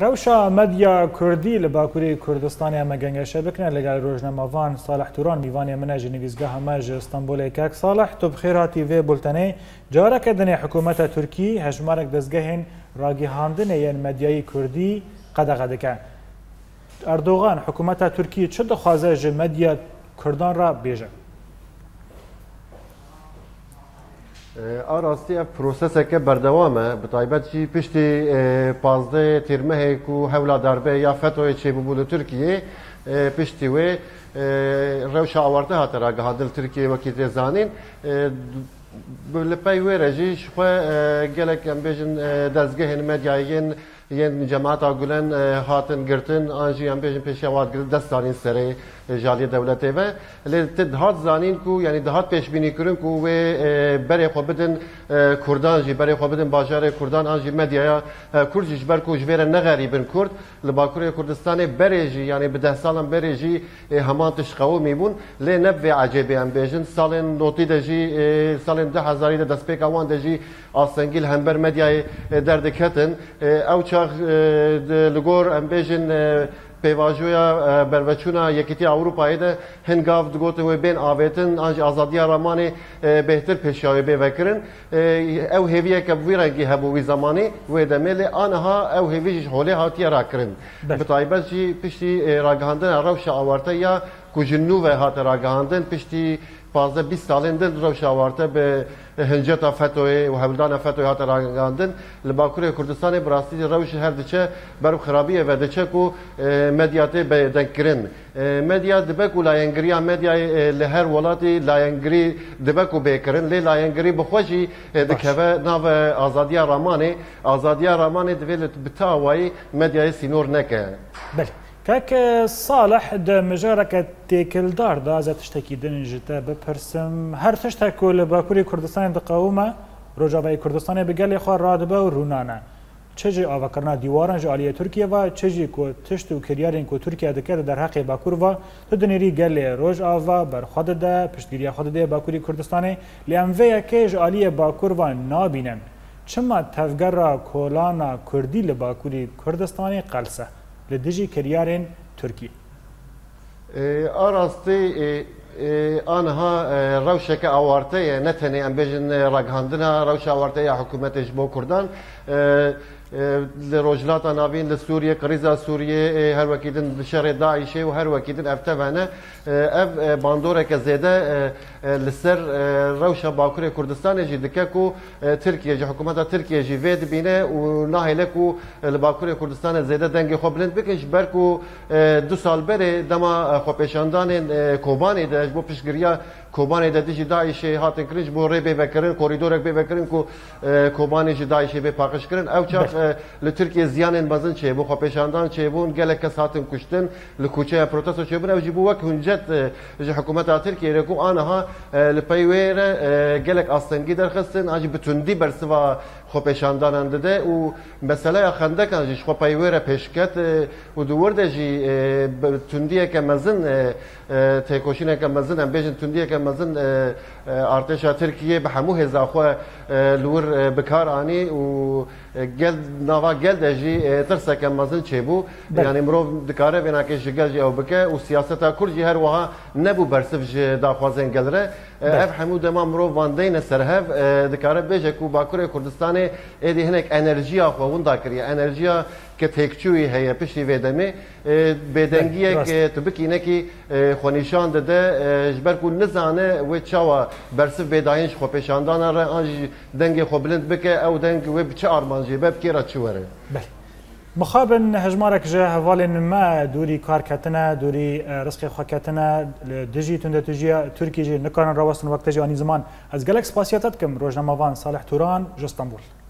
روشا مدیا کوردی لە باکووری کوردستانی ئەمە گەنگەشە بکنە لەگەل ڕۆژنەمەوان ساڵح توران میوانی منەژی نویزگە هەمەژ ئستانبولێک کاک ساڵح تو بخێراتی وێ بولتەنەی جارەکە دنێ حکوومەتە تورکی هەژمارێک دەستگەهێن ڕاگیهاندنە یەن مەدیایی کوردی قەدەغە دەکەن. ئەردۆغان حکوومەتە تورکی چ دەخوازە ژ مەدیە کوردان را بێژە. آراستی اف پروسس که بردوامه به تایبت چی پشتی پازده تیرمه کو حولا دربه یا فتوه چه ببود ترکیه پشتی و روش آورده هاتر آگه دل ترکیه وکی تزانین لپی وی رجی شخوا گلک ام بیجن دزگهن مدیایین ین جماعت آگولن هاتن گرتن آنجی ام بیجن پیشی آواد گرد دستانین سره جالی دولتی و لی دهات زانین کو یعنی دهات پیش بینی کردن کو و بری خو بدن کردان جی بری خو بدن باجار کردان آن جی مدیا کرد جی بر کو جبر نغریبن کرد لباکور کردستان بری جی یعنی به ده سالن بری جی همان تش قومی بون لی نبی عجیبی ام بیژن سالن نوتی دجی سالن ده هزاری ده دست پیک آوان دجی آسنگیل هم بر مدیا در دکتن او چاخ لگور ام بیژن pêvajoya berveçûna yekîtiya Ewropayê de hingav digotin wê bên avêtin an jî azadiya ramanê bêhtir pêşiya wê bê vekirin ew hêviyeke wî rengî hebû wî zamanê wê demê lê aniha ew hêvî ji holê hatiye rakirin bi taybet jî piştî ragihandina rewşa awarta ya کو جنوب هات راگهاندن پشتی 15 20 سالین دل رو شاورته به هنجتا فتوی و هولدان فتوی هات راگهاندن لباکور کردستان براستی روش هر دچه برو خرابی و دچه کو مدیات به دنکرین مدیا دبک و لاینگری مدیا لهر ولاتی لاینگری دبک و بیکرین لی لاینگری بخوشی دکوه ناو آزادیا رامانه آزادیا رامانه دویلت بتاوایی مدیا سینور نکه بله کاکە ساڵە حدا مژارەکە تێکلداردا ئازە تشتێکی دنیژتە بپرسم هەر تشتە کۆ لە باکووری کوردستان دقەومە ڕۆژاوای کوردستانی بگەلی خوا ڕادبە و ڕوونانە چژی ئاواکردنا دیوارن ژعالیە تورکیەوە چژی کۆ تشت و کریارین کۆ تورکیا دەکات دەرهاقی باکوورەوە تو دنێری گەلێ ڕۆژ ئاوا بەرخوادەدا پشتگیریە خوددێ باکووری کوردستانی لیانڤەیە کێژ عالیە باکوورەوە نابینن چما تەفگەڕە کۆلانە کوردی لە باکووری کوردستانی قەلسە. li dijî kiryarên Tirkî. Arastî آنها روشک آوارته نه تنه ام بجن رگهاندنا روش آوارته یا حکومتش بو کردن لروجلاتا ناوین لسوريا قريزا سوريا هر وكيدن بشر داعش و هر وكيدن افتوانا اف باندوره كزيده لسر روشا باكور كردستان جي دكاكو تركيا جي حكومه تركيا جي فيد بينه و ناهلكو باكور كردستان زيده دنگ خو بلند بكش بركو دو سال بره دما خو پيشاندان كوباني دجبو پشگريا کوبانê de dijî Daişê hatin kirin ji bo rê bêvekirin korîdorek bêvekirin ku e, kobanê ji Daişê bê paqij kirin ew çav e, li Tirkiye ziyanên mezin çêbû xwepêşandan çêbûn gelek kes hatin kuştin li kûçeya protesto çêbûn ew jî bû wek huncet e, ji hikûmeta Tirkiyeyê ku aniha li pey wê re gelek astengî derxistin an jî bi tundî bersiva xwepêşandanan dide û meseleya xendekan jî ji xwepey wê re pêşket û di wir de jî tundiyeke mezin têkoşîneke mezin em bêjin tundiyeke مزن ارتشا ترکیه به همو هزا خو لور بکار آنی و گل نوا گل دجی ترسه که مزن چه بو یعنی مرو دکاره بنا که جگل جی او بکه و سیاست کردی هر وها نبو برسف جی داخوازن گلره اف همو دما مرو واندین سرهف دکاره بیجه کو باکور کردستان ایدی هنک انرژیا خو ون دا کریه انرژیا که تکچوی هیا پشتی ویدمی بدنگیه که تبکینه که خونیشان داده جبر کو نزان زمانه و چاوا برسف بداینش خو پیشاندان را آنجی دنگ خو بلند بکه او دنگ و چه آرمان جیبه بکیره چی وره بله مخابن هجمارك جا هفالين ما دوري كار كاتنا دوري رزق خوا كاتنا دجي تند تجي تركي جي نكارن راوستن وقت جي اني زمان از گلکس پاسیاتت کم روزنامه وان صالح توران جو اسطنبول